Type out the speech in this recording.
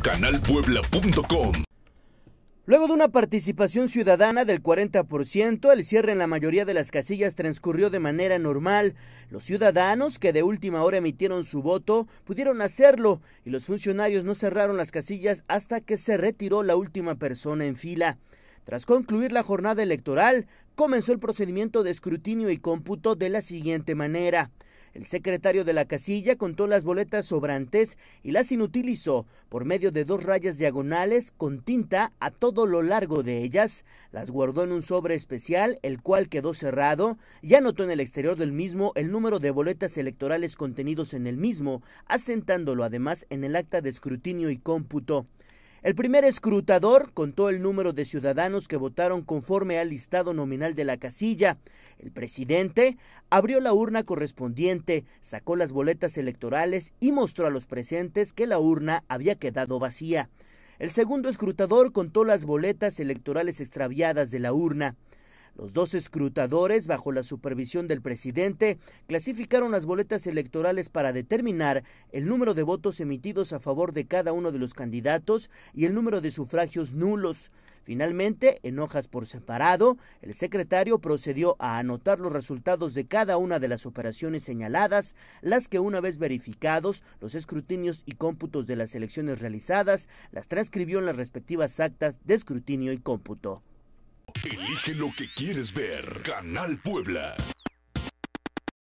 canalpuebla.com. Luego de una participación ciudadana del 40%, el cierre en la mayoría de las casillas transcurrió de manera normal. Los ciudadanos que de última hora emitieron su voto pudieron hacerlo y los funcionarios no cerraron las casillas hasta que se retiró la última persona en fila. Tras concluir la jornada electoral, comenzó el procedimiento de escrutinio y cómputo de la siguiente manera. El secretario de la casilla contó las boletas sobrantes y las inutilizó por medio de dos rayas diagonales con tinta a todo lo largo de ellas. Las guardó en un sobre especial, el cual quedó cerrado, y anotó en el exterior del mismo el número de boletas electorales contenidos en el mismo, asentándolo además en el acta de escrutinio y cómputo. El primer escrutador contó el número de ciudadanos que votaron conforme al listado nominal de la casilla. El presidente abrió la urna correspondiente, sacó las boletas electorales y mostró a los presentes que la urna había quedado vacía. El segundo escrutador contó las boletas electorales extraviadas de la urna. Los dos escrutadores, bajo la supervisión del presidente, clasificaron las boletas electorales para determinar el número de votos emitidos a favor de cada uno de los candidatos y el número de sufragios nulos. Finalmente, en hojas por separado, el secretario procedió a anotar los resultados de cada una de las operaciones señaladas, las que una vez verificados, los escrutinios y cómputos de las elecciones realizadas, las transcribió en las respectivas actas de escrutinio y cómputo. Elige lo que quieres ver. Canal Puebla.